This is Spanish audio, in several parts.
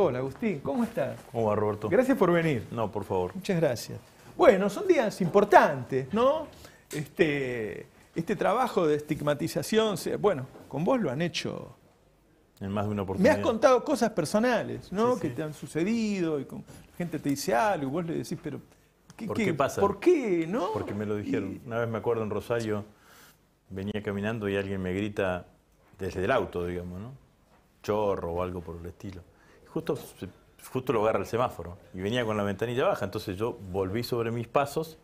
Hola Agustín, ¿cómo estás? ¿Cómo va Roberto? Gracias por venir. No, por favor. Muchas gracias. Bueno, son días importantes, ¿no? Este, este trabajo de estigmatización, bueno, con vos lo han hecho. En más de una oportunidad. Me has contado cosas personales, ¿no? Que te han sucedido y la gente te dice algo y vos le decís, pero. ¿qué, ¿Por qué, pasa? ¿Por qué, no? Porque me lo dijeron. Una vez me acuerdo en Rosario, venía caminando y alguien me grita desde el auto, digamos, ¿no? Chorro o algo por el estilo justo, lo agarra el semáforo y venía con la ventanilla baja. Entonces yo volví sobre mis pasos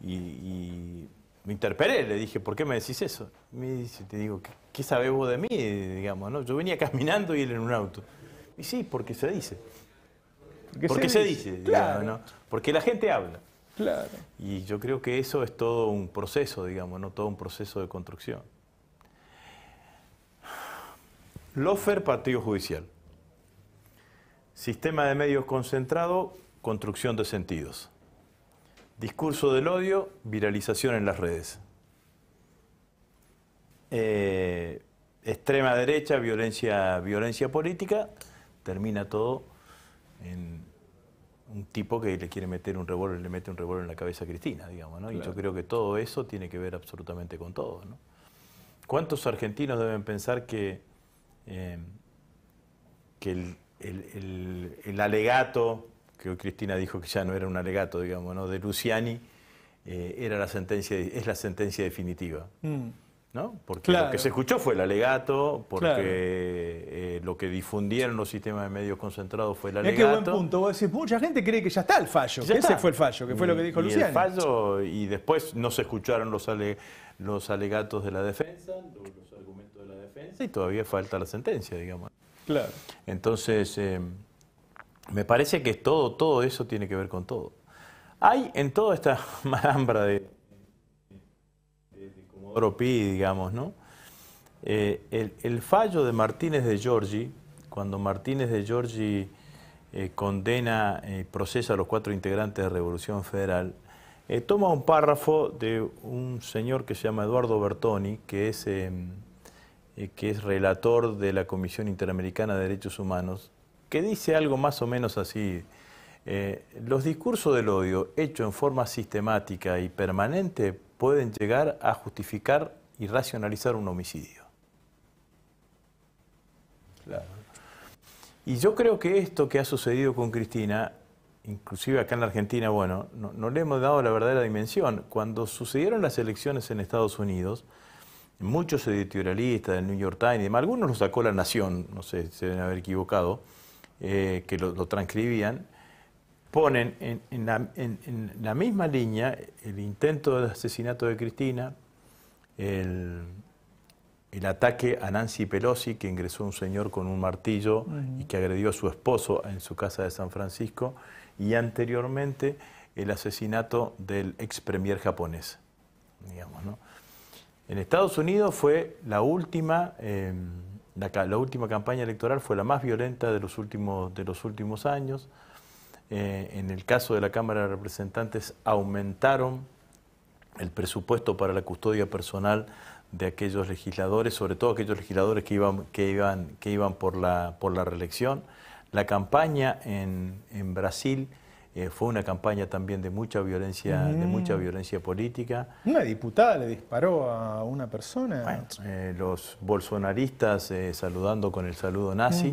y, me interpelé, le dije, ¿por qué me decís eso? Me dice, te digo, ¿qué, sabes vos de mí? Digamos, ¿no? Yo venía caminando y él en un auto. Y sí, porque se dice. Porque, se, dice, Porque la gente habla. Y yo creo que eso es todo un proceso, digamos, ¿no? Todo un proceso de construcción. Lofer, Partido Judicial. Sistema de medios concentrado, construcción de sentidos. Discurso del odio, viralización en las redes. Eh, extrema derecha, violencia, violencia política, termina todo en un tipo que le quiere meter un revólver, le mete un revólver en la cabeza a Cristina, digamos, ¿no? Y yo creo que todo eso tiene que ver absolutamente con todo, ¿Cuántos argentinos deben pensar que, eh, que el el, alegato, que hoy Cristina dijo que ya no era un alegato, digamos, de Luciani, eh, era la sentencia, es la sentencia definitiva. Mm. ¿No? Porque lo que se escuchó fue el alegato, porque eh, lo que difundieron los sistemas de medios concentrados fue el alegato. Es que buen punto. Vos decís, mucha gente cree que ya está el fallo, que ese fue el fallo, que fue lo que dijo Luciani. El fallo, y después no se escucharon los, los alegatos de la defensa, los argumentos de la defensa, y todavía falta la sentencia, digamos. Entonces, eh, me parece que todo, todo eso tiene que ver con todo. Hay en toda esta malambra de, de, Comodoro Pi, digamos, ¿no? Eh, el, fallo de Martínez de Giorgi, cuando Martínez de Giorgi eh, condena y procesa a los cuatro integrantes de Revolución Federal, toma un párrafo de un señor que se llama Eduardo Bertoni, que es em, eh, que es relator de la Comisión Interamericana de Derechos Humanos, que dice algo más o menos así. Eh, los discursos del odio hechos en forma sistemática y permanente pueden llegar a justificar y racionalizar un homicidio. Y yo creo que esto que ha sucedido con Cristina, inclusive acá en la Argentina, bueno, no, no le hemos dado la verdadera dimensión. Cuando sucedieron las elecciones en Estados Unidos, muchos editorialistas del New York Times algunos lo sacó La Nación, no sé, si se deben haber equivocado, eh, que lo, transcribían, ponen en, la, misma línea el intento de asesinato de Cristina, el, ataque a Nancy Pelosi, que ingresó un señor con un martillo y que agredió a su esposo en su casa de San Francisco, y anteriormente el asesinato del ex premier japonés, digamos, ¿no? En Estados Unidos fue la última, em, la, última campaña electoral fue la más violenta de los últimos, de los últimos años. Eh, en el caso de la Cámara de Representantes aumentaron el presupuesto para la custodia personal de aquellos legisladores, sobre todo aquellos legisladores que iban, que iban, que iban por, la, por la reelección. La campaña en Brasil eh, fue una campaña también de mucha violencia, de mm. mucha violencia política. Una diputada le disparó a una persona. Eh, los bolsonaristas eh, saludando con el saludo nazi.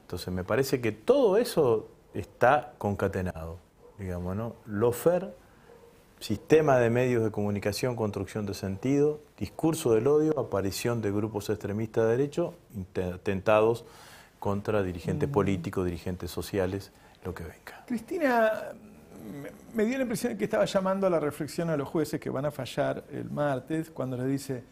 Entonces me parece que todo eso está concatenado, digamos, ¿no? Lofer, sistema de medios de comunicación, construcción de sentido, discurso del odio, aparición de grupos extremistas de derecho, atentados contra dirigentes mm. políticos, dirigentes sociales lo que venga. Cristina, me dio la impresión de que estaba llamando a la reflexión a los jueces que van a fallar el martes cuando le dice,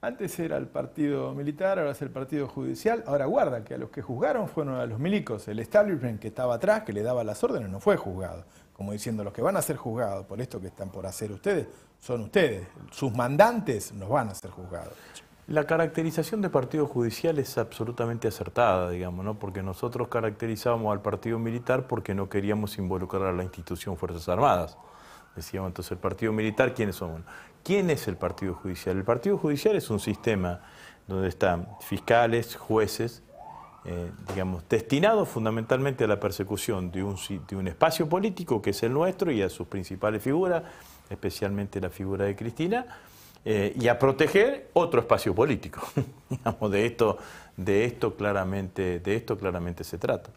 antes era el partido militar, ahora es el partido judicial, ahora guarda que a los que juzgaron fueron a los milicos, el establishment que estaba atrás, que le daba las órdenes, no fue juzgado. Como diciendo, los que van a ser juzgados por esto que están por hacer ustedes, son ustedes. Sus mandantes nos van a ser juzgados. La caracterización de partido judicial es absolutamente acertada, digamos, ¿no? porque nosotros caracterizábamos al partido militar porque no queríamos involucrar a la institución Fuerzas Armadas. Decíamos entonces, el partido militar, ¿quiénes somos? ¿Quién es el partido judicial? El partido judicial es un sistema donde están fiscales, jueces, eh, digamos, destinados fundamentalmente a la persecución de un, de un espacio político que es el nuestro y a sus principales figuras, especialmente la figura de Cristina eh, y a proteger otro espacio político. de esto, de esto claramente, de esto claramente se trata.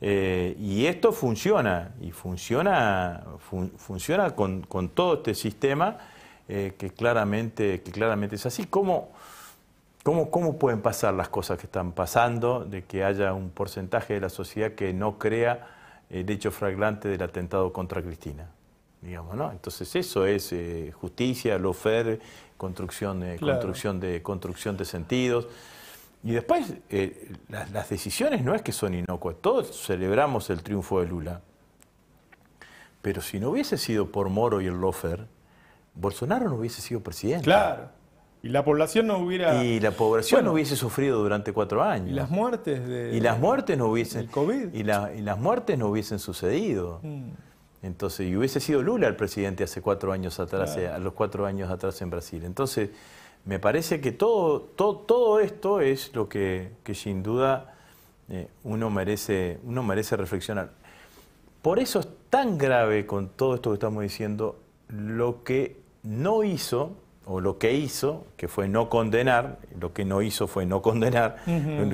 Eh, y esto funciona, y funciona, funciona con, todo este sistema eh, que, claramente, que claramente es así. ¿Cómo, cómo, pueden pasar las cosas que están pasando, de que haya un porcentaje de la sociedad que no crea el hecho fraglante del atentado contra Cristina? digamos, ¿no? Entonces eso es eh, justicia, lofer, construcción, eh, construcción, de, construcción de sentidos. Y después, eh, las, decisiones no es que son inocuas, todos celebramos el triunfo de Lula. Pero si no hubiese sido por Moro y el lofer, Bolsonaro no hubiese sido presidente. Claro. Y la población no hubiera... Y la población no hubiese sufrido durante cuatro años. Y las muertes de... Y las muertes no hubiesen... Y, y las muertes no hubiesen sucedido. Mm. Entonces, y hubiese sido Lula el presidente hace cuatro años atrás, eh, a los cuatro años atrás en Brasil. Entonces, me parece que todo, todo, todo esto es lo que, sin duda eh, uno, merece, uno merece reflexionar. Por eso es tan grave con todo esto que estamos diciendo lo que no hizo o lo que hizo, que fue no condenar, lo que no hizo fue no condenar,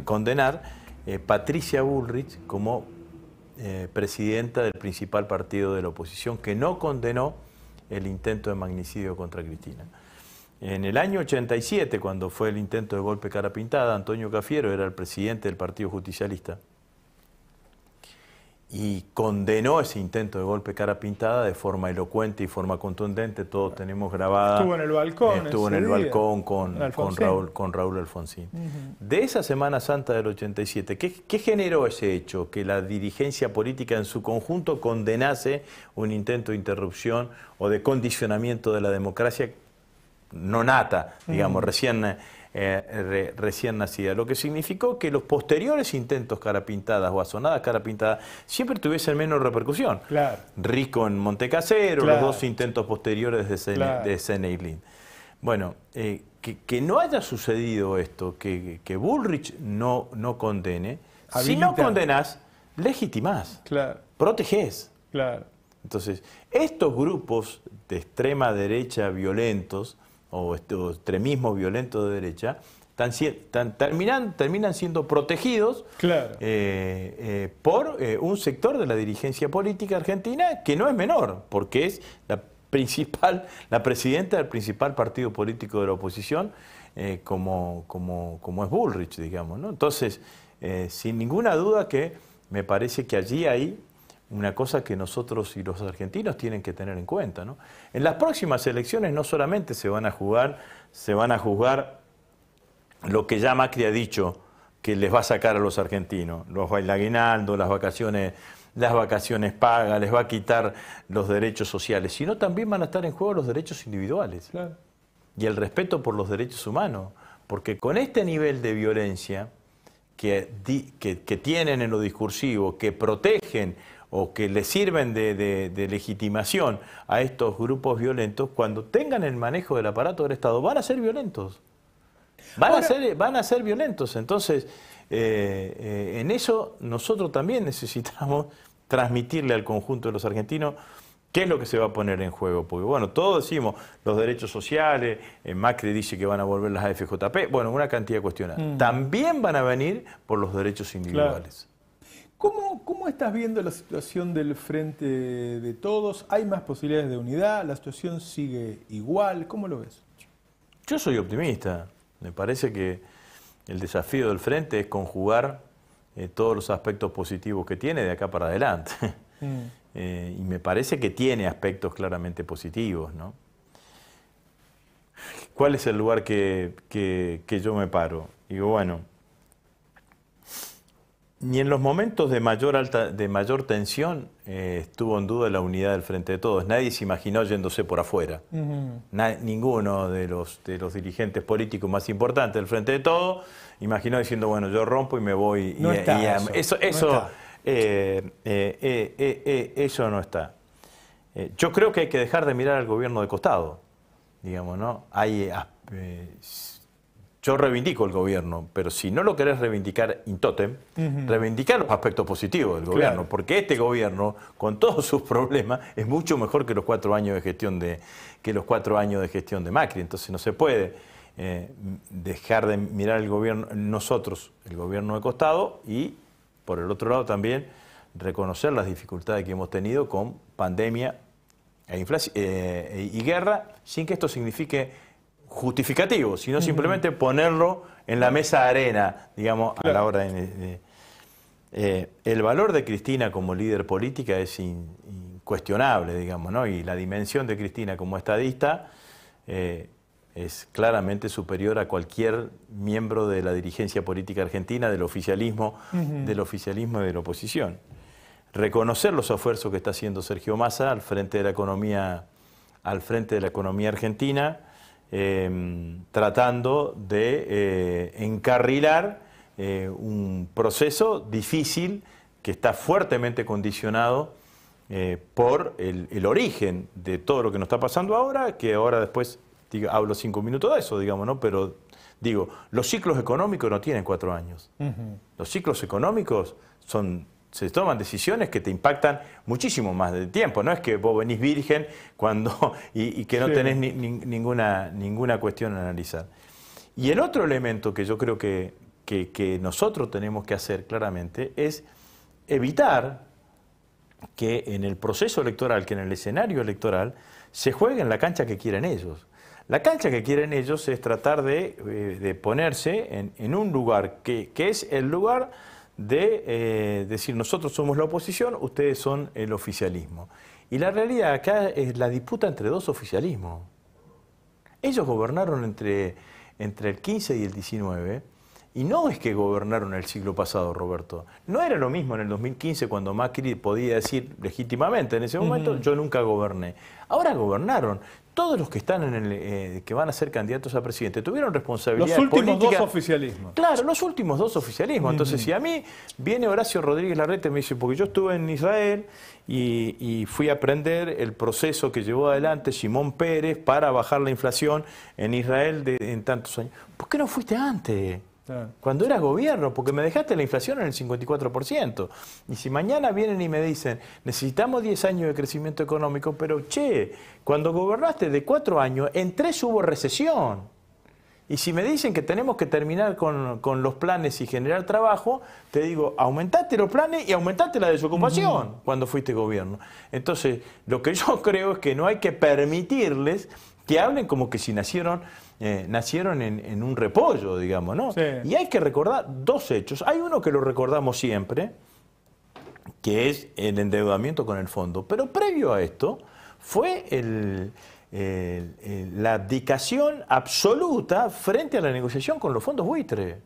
condenar eh, Patricia Bullrich como eh, presidenta del principal partido de la oposición, que no condenó el intento de magnicidio contra Cristina. En el año 87, cuando fue el intento de golpe cara pintada, Antonio Cafiero era el presidente del Partido Justicialista y condenó ese intento de golpe cara pintada de forma elocuente y forma contundente. Todos tenemos grabada. Estuvo en el balcón. Estuvo en el balcón con, Raúl, con Raúl Alfonsín. De esa Semana Santa del 87, ¿qué, ¿qué, generó ese hecho? Que la dirigencia política en su conjunto condenase un intento de interrupción o de condicionamiento de la democracia no nata, digamos, recién eh, eh, recién nacida, lo que significó que los posteriores intentos cara pintadas, o azonadas carapintadas siempre tuviesen menos repercusión. Claro. Rico en Montecasero, los dos intentos posteriores de, Sene, claro. Bueno, eh, que, no haya sucedido esto, que, Bullrich no, no condene, si no condenas, legitimás, claro. protegés. Claro. Entonces, estos grupos de extrema derecha violentos, o, este extremismo violento de derecha, terminan, siendo protegidos eh, eh, por eh, un sector de la dirigencia política argentina que no es menor, porque es la principal, la presidenta del principal partido político de la oposición, como, como, es Bullrich, digamos. Entonces, sin ninguna duda que me parece que allí hay una cosa que nosotros y los argentinos tienen que tener en cuenta. ¿no? En las próximas elecciones no solamente se van a jugar, se van a juzgar lo que ya Macri ha dicho que les va a sacar a los argentinos, los bailaguinaldos, las vacaciones, las vacaciones pagas, les va a quitar los derechos sociales, sino también van a estar en juego los derechos individuales y el respeto por los derechos humanos, porque con este nivel de violencia que tienen en lo discursivo, que protegen o que le sirven de, legitimación a estos grupos violentos, cuando tengan el manejo del aparato del Estado, van a ser violentos. Van, a, ser, van a ser violentos. Entonces, eh, eh, en eso nosotros también necesitamos transmitirle al conjunto de los argentinos qué es lo que se va a poner en juego. Porque, bueno, todos decimos los derechos sociales, eh, Macri dice que van a volver las AFJP, bueno, una cantidad de mm. También van a venir por los derechos individuales. ¿Cómo, estás viendo la situación del frente de todos? ¿Hay más posibilidades de unidad? ¿La situación sigue igual? ¿Cómo lo ves? Yo soy optimista. Me parece que el desafío del frente es conjugar eh, todos los aspectos positivos que tiene de acá para adelante. Mm. Eh, y me parece que tiene aspectos claramente positivos. ¿no? ¿Cuál es el lugar que, que yo me paro? Digo, bueno ni en los momentos de mayor, alta, de mayor tensión eh, estuvo en duda la unidad del Frente de Todos. Nadie se imaginó yéndose por afuera. ninguno de los, de los dirigentes políticos más importantes del Frente de Todos imaginó diciendo, bueno, yo rompo y me voy. eso. Eso, no está. yo creo que hay que dejar de mirar al gobierno de costado. Digamos, ¿no? Hay eh, yo reivindico el gobierno, pero si no lo querés reivindicar in totem, reivindicar los aspectos positivos del gobierno, porque este gobierno, con todos sus problemas, es mucho mejor que los cuatro años de gestión de, que los cuatro años de gestión de Macri. Entonces no se puede eh, dejar de mirar el gobierno, nosotros, el gobierno de costado, y por el otro lado también reconocer las dificultades que hemos tenido con pandemia e eh, y guerra, sin que esto signifique justificativo, sino simplemente ponerlo en la mesa de arena, digamos, a la hora de... Eh, el valor de Cristina como líder política es incuestionable, digamos, ¿no? Y la dimensión de Cristina como estadista eh, es claramente superior a cualquier miembro de la dirigencia política argentina, del oficialismo, del oficialismo y de la oposición. Reconocer los esfuerzos que está haciendo Sergio Massa al frente de la economía, al frente de la economía argentina, Em, tratando de eh, encarrilar eh, un proceso difícil que está fuertemente condicionado eh, por el, origen de todo lo que nos está pasando ahora, que ahora después hablo cinco minutos de eso, digamos, ¿no? Pero digo, los ciclos económicos no tienen cuatro años. Los ciclos económicos son se toman decisiones que te impactan muchísimo más de tiempo. No es que vos venís virgen cuando y, que no tenés ninguna, ninguna cuestión a analizar. Y el otro elemento que yo creo que, nosotros tenemos que hacer claramente es evitar que en el proceso electoral, que en el escenario electoral, se juegue en la cancha que quieren ellos. La cancha que quieren ellos es tratar de, eh, ponerse en, un lugar que, que es el lugar de eh, decir nosotros somos la oposición, ustedes son el oficialismo. Y la realidad acá es la disputa entre dos oficialismos. Ellos gobernaron entre, entre el 15 y el 19 y no es que gobernaron el siglo pasado, Roberto. No era lo mismo en el 2015 cuando Macri podía decir legítimamente en ese momento, yo nunca goberné. Ahora gobernaron. Todos los que están en el, eh, que van a ser candidatos a presidente tuvieron responsabilidad. Los últimos dos oficialismos. Claro, los últimos dos oficialismos. Entonces, si a mí viene Horacio Rodríguez Larreta y me dice, porque yo estuve en Israel y, fui a aprender el proceso que llevó adelante Simón Pérez para bajar la inflación en Israel en tantos años. ¿Por qué no fuiste antes? Cuando eras gobierno, porque me dejaste la inflación en el 54%. Y si mañana vienen y me dicen, necesitamos 10 años de crecimiento económico, pero che, cuando gobernaste de 4 años, en 3 hubo recesión. Y si me dicen que tenemos que terminar con, los planes y generar trabajo, te digo, aumentaste los planes y aumentaste la desocupación cuando fuiste gobierno. Entonces, lo que yo creo es que no hay que permitirles que hablen como que si nacieron, eh, nacieron en, un repollo, digamos, ¿no? Y hay que recordar dos hechos. Hay uno que lo recordamos siempre, que es el endeudamiento con el fondo. Pero previo a esto fue la abdicación absoluta frente a la negociación con los fondos buitre.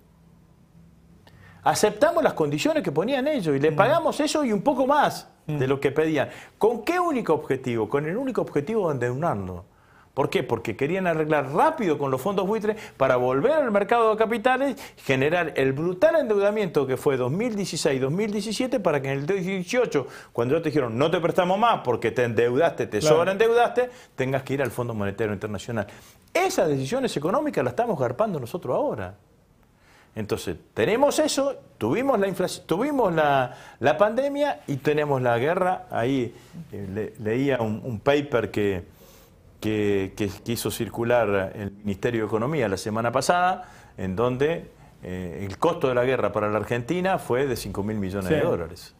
Aceptamos las condiciones que ponían ellos y le mm. pagamos eso y un poco más de mm. lo que pedían. ¿Con qué único objetivo? Con el único objetivo de endeudarnos. ¿Por qué? Porque querían arreglar rápido con los fondos buitres para volver al mercado de capitales, generar el brutal endeudamiento que fue 2016-2017 para que en el 2018, cuando ya te dijeron no te prestamos más porque te endeudaste, te sobreendeudaste, tengas que ir al Fondo Monetario Internacional. Esas decisiones económicas las estamos garpando nosotros ahora. Entonces, tenemos eso, tuvimos la inflación, tuvimos la, pandemia y tenemos la guerra. Ahí eh, leía un paper que que, quiso hizo circular el Ministerio de Economía la semana pasada, en donde eh, el costo de la guerra para la Argentina fue de 5 mil millones de dólares.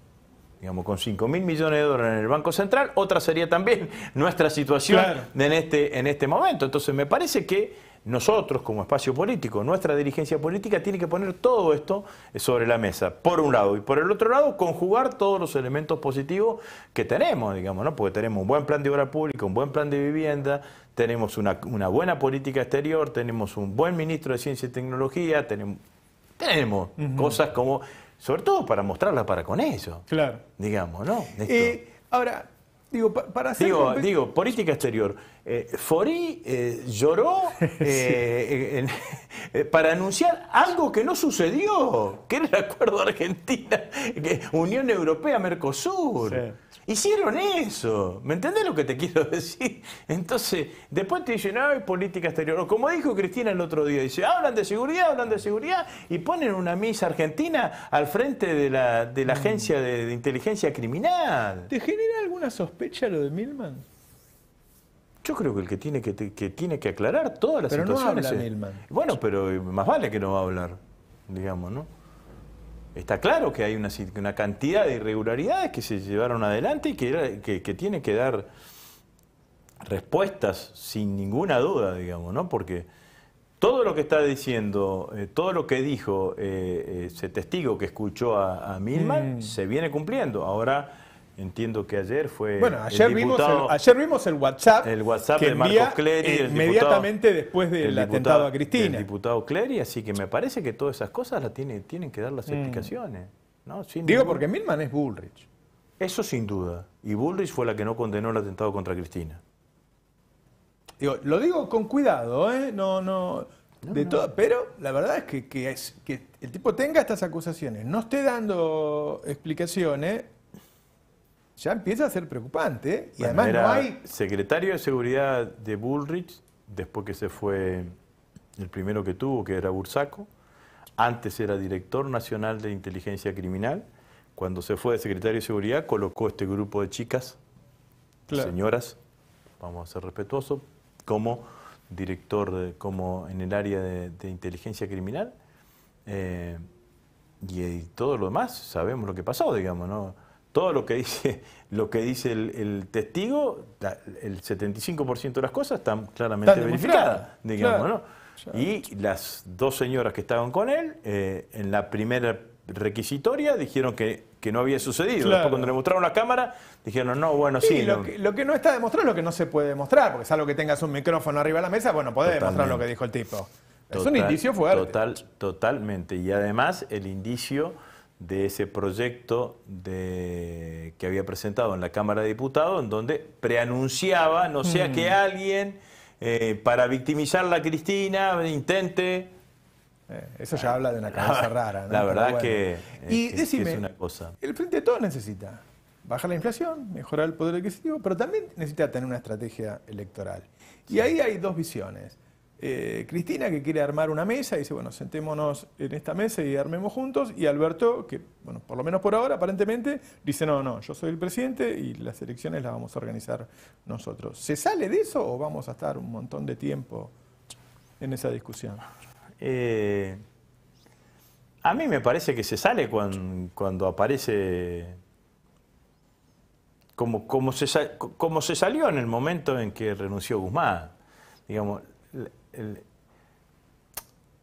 Digamos, con 5 mil millones de dólares en el Banco Central, otra sería también nuestra situación en, este, en este momento. Entonces, me parece que nosotros como espacio político, nuestra dirigencia política tiene que poner todo esto sobre la mesa, por un lado, y por el otro lado, conjugar todos los elementos positivos que tenemos, digamos, ¿no? Porque tenemos un buen plan de obra pública, un buen plan de vivienda, tenemos una, buena política exterior, tenemos un buen ministro de Ciencia y Tecnología, tenemos, cosas como, sobre todo para mostrarla para con ellos. Claro. Digamos, ¿no? Eh, ahora, digo, para hacer... digo, política exterior. Eh, Fori eh, lloró eh, para anunciar algo que no sucedió, que era el acuerdo Argentina, que Unión Europea-Mercosur. Hicieron eso. ¿Me entendés lo que te quiero decir? Entonces, después te dicen, hay política exterior. O como dijo Cristina el otro día, dice, hablan de seguridad, hablan de seguridad, y ponen una misa argentina al frente de la, de la mm. Agencia de Inteligencia Criminal. ¿Te genera alguna sospecha lo de Milman? Yo creo que el que tiene que, tiene que aclarar todas las Milman. Bueno, pero más vale que no va a hablar, digamos, ¿no? Está claro que hay una, cantidad de irregularidades que se llevaron adelante y que, tiene que dar respuestas sin ninguna duda, digamos, ¿no? Porque todo lo que está diciendo, eh, todo lo que dijo eh, eh, ese testigo que escuchó a, Milman, mm. se viene cumpliendo. Ahora Entiendo que ayer fue. Bueno, ayer, vimos, el, ayer vimos el WhatsApp. El WhatsApp que de Marcos Clery. inmediatamente después del atentado a Cristina. El diputado Clery, así que me parece que todas esas cosas la tiene, tienen que dar las mm. explicaciones. ¿no? Digo, porque Milman es Bullrich. Eso sin duda. Y Bullrich fue la que no condenó el atentado contra Cristina. Digo, lo digo con cuidado, ¿eh? No, no. de pero la verdad es que, es que el tipo tenga estas acusaciones, no esté dando explicaciones, ya empieza a ser preocupante. Y además no hay. Secretario de Seguridad de Bullrich, después que se fue el primero que tuvo, que era Bursaco. Antes era director nacional de inteligencia criminal. Cuando se fue de secretario de seguridad, colocó este grupo de chicas, señoras, vamos a ser respetuosos, como director, como en el área de, inteligencia criminal. Eh, y, y todo lo demás, sabemos lo que pasó, digamos, ¿no? todo lo que dice, lo que dice el, testigo, el 75% de las cosas están claramente verificadas, digamos, ¿no? Y las dos señoras que estaban con él, eh, en la primera requisitoria dijeron que, no había sucedido. Después cuando le mostraron la cámara, dijeron, no, bueno, sí. lo, Que, no está demostrado es lo que no se puede demostrar, porque salvo que tengas un micrófono arriba de la mesa, bueno, podés demostrar lo que dijo el tipo. es un indicio fuerte. Total, totalmente. Y además el indicio de ese proyecto que había presentado en la Cámara de Diputados, en donde preanunciaba, no sea que mm. alguien, eh, para victimizar a Cristina, intente... Eh, eso ya habla de una cabeza rara. ¿no? La verdad que, eh, y es, una cosa. El Frente de necesita bajar la inflación, mejorar el poder adquisitivo, pero también necesita tener una estrategia electoral. Y ahí hay dos visiones. Eh, Cristina, que quiere armar una mesa, y dice, bueno, sentémonos en esta mesa y armemos juntos, y Alberto, que, bueno, por lo menos por ahora, aparentemente, dice, no, no, yo soy el presidente y las elecciones las vamos a organizar nosotros. ¿Se sale de eso o vamos a estar un montón de tiempo en esa discusión? Eh, a mí me parece que se sale cuando, aparece como, como, se, como se salió en el momento en que renunció Guzmán. Digamos,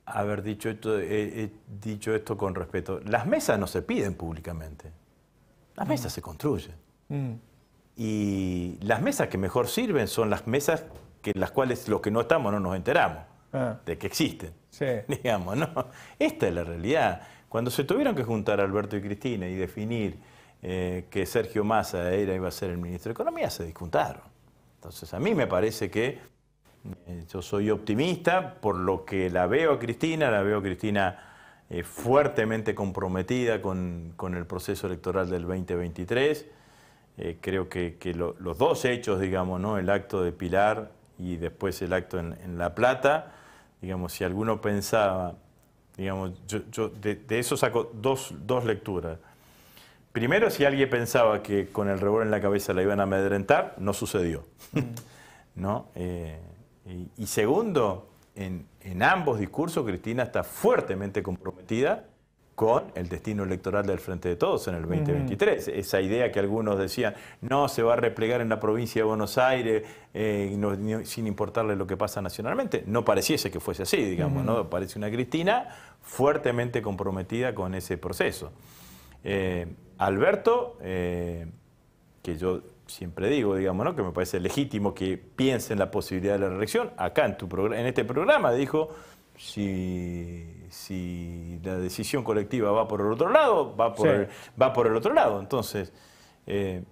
haber dicho esto, he, dicho esto con respeto. Las mesas no se piden públicamente. Las mm. mesas se construyen. Mm. Y las mesas que mejor sirven son las mesas que las cuales los que no estamos no nos enteramos ah. de que existen. Digamos, ¿no? Esta es la realidad. Cuando se tuvieron que juntar Alberto y Cristina y definir eh, que Sergio Massa era iba a ser el ministro de Economía, se disjuntaron Entonces, a mí me parece que eh, yo soy optimista por lo que la veo a Cristina, la veo a Cristina eh, fuertemente comprometida con, el proceso electoral del 2023. Eh, creo que, los dos hechos, digamos, ¿no? el acto de Pilar y después el acto en, La Plata, digamos, si alguno pensaba, digamos, yo, de, eso saco dos, lecturas. Primero, si alguien pensaba que con el revuelo en la cabeza la iban a amedrentar, no sucedió. ¿No? Y, segundo, en, ambos discursos Cristina está fuertemente comprometida con el destino electoral del Frente de Todos en el 2023. Esa idea que algunos decían, no, se va a replegar en la provincia de Buenos Aires eh, sin importarle lo que pasa nacionalmente, no pareciese que fuese así, digamos, ¿no? Parece una Cristina fuertemente comprometida con ese proceso. Eh, Alberto, eh, que yo siempre digo, digamos, ¿no? que me parece legítimo que piensen la posibilidad de la reelección. Acá en, tu en este programa dijo, si, la decisión colectiva va por el otro lado, va por, el, va por el otro lado. Entonces, eh,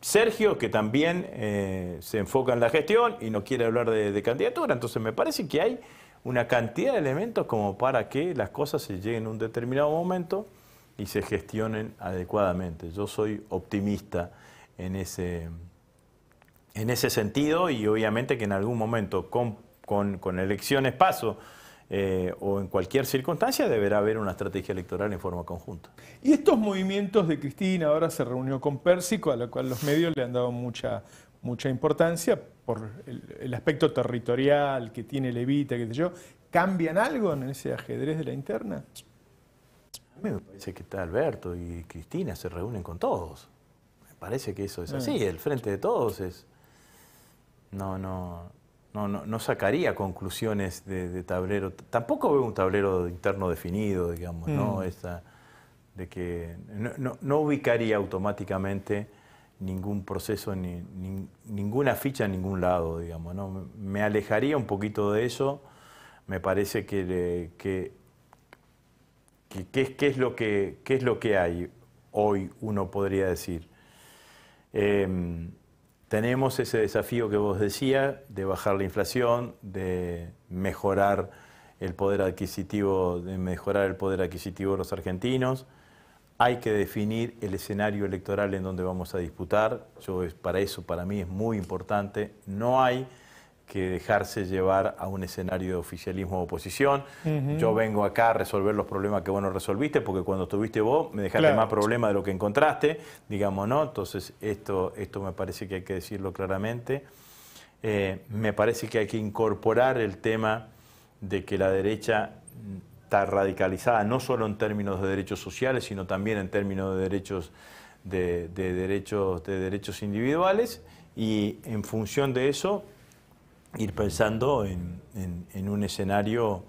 Sergio, que también eh, se enfoca en la gestión y no quiere hablar de, de candidatura, entonces me parece que hay una cantidad de elementos como para que las cosas se lleguen a un determinado momento y se gestionen adecuadamente. Yo soy optimista en ese, en ese sentido y obviamente que en algún momento con, elecciones paso eh, o en cualquier circunstancia deberá haber una estrategia electoral en forma conjunta. Y estos movimientos de Cristina, ahora se reunió con Pérsico, a la cual los medios le han dado mucha, mucha importancia por el, aspecto territorial que tiene Levita, que sé yo, ¿cambian algo en ese ajedrez de la interna? A mí me parece que está Alberto y Cristina se reúnen con todos parece que eso es así. Mm. El frente de todos es. No, no. No, no, sacaría conclusiones de, tablero. Tampoco veo un tablero interno definido, digamos, ¿no? Mm. de que no, no, ubicaría automáticamente ningún proceso, ni, ninguna ficha en ningún lado, digamos. ¿no? Me alejaría un poquito de eso. Me parece que, que, qué es lo que hay hoy, uno podría decir. Em, tenemos ese desafío que vos decías de bajar la inflación, de mejorar el poder adquisitivo, de mejorar el poder adquisitivo de los argentinos. Hay que definir el escenario electoral en donde vamos a disputar. Yo, para eso, para mí, es muy importante. No hay que dejarse llevar a un escenario de oficialismo oposición. Yo vengo acá a resolver los problemas que vos no resolviste, porque cuando estuviste vos me dejaste más problemas de lo que encontraste, digamos, ¿no? Entonces, esto, esto me parece que hay que decirlo claramente. Eh, me parece que hay que incorporar el tema de que la derecha está radicalizada, no solo en términos de derechos sociales, sino también en términos de derechos, de derechos, de derechos individuales, y en función de eso ir pensando en, un escenario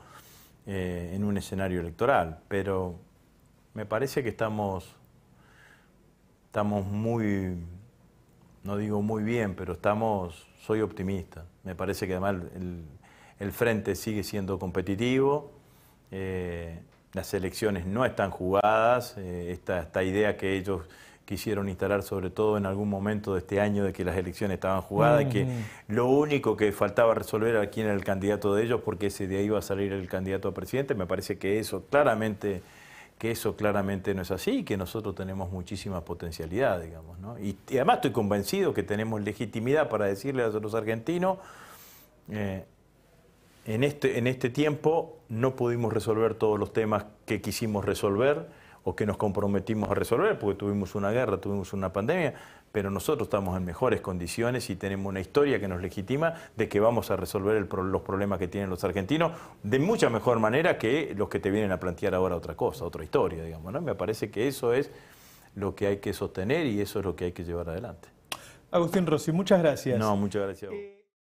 eh, en un escenario electoral, pero me parece que estamos estamos muy no digo muy bien, pero estamos soy optimista. Me parece que además el, frente sigue siendo competitivo. Eh, las elecciones no están jugadas, eh, esta, esta idea que ellos quisieron instalar, sobre todo en algún momento de este año de que las elecciones estaban jugadas y que mm. lo único que faltaba resolver era quién era el candidato de ellos, porque ese ahí iba a salir el candidato a presidente. Me parece que eso claramente que eso claramente no es así y que nosotros tenemos muchísima potencialidad, digamos. ¿no? Y, además estoy convencido que tenemos legitimidad para decirle a los argentinos, eh, en, este, en este tiempo no pudimos resolver todos los temas que quisimos resolver, o que nos comprometimos a resolver, porque tuvimos una guerra, tuvimos una pandemia, pero nosotros estamos en mejores condiciones y tenemos una historia que nos legitima de que vamos a resolver los problemas que tienen los argentinos de mucha mejor manera que los que te vienen a plantear ahora otra cosa, otra historia, digamos. ¿no? Me parece que eso es lo que hay que sostener y eso es lo que hay que llevar adelante. Agustín Rossi, muchas gracias. No, muchas gracias. A vos. Eh,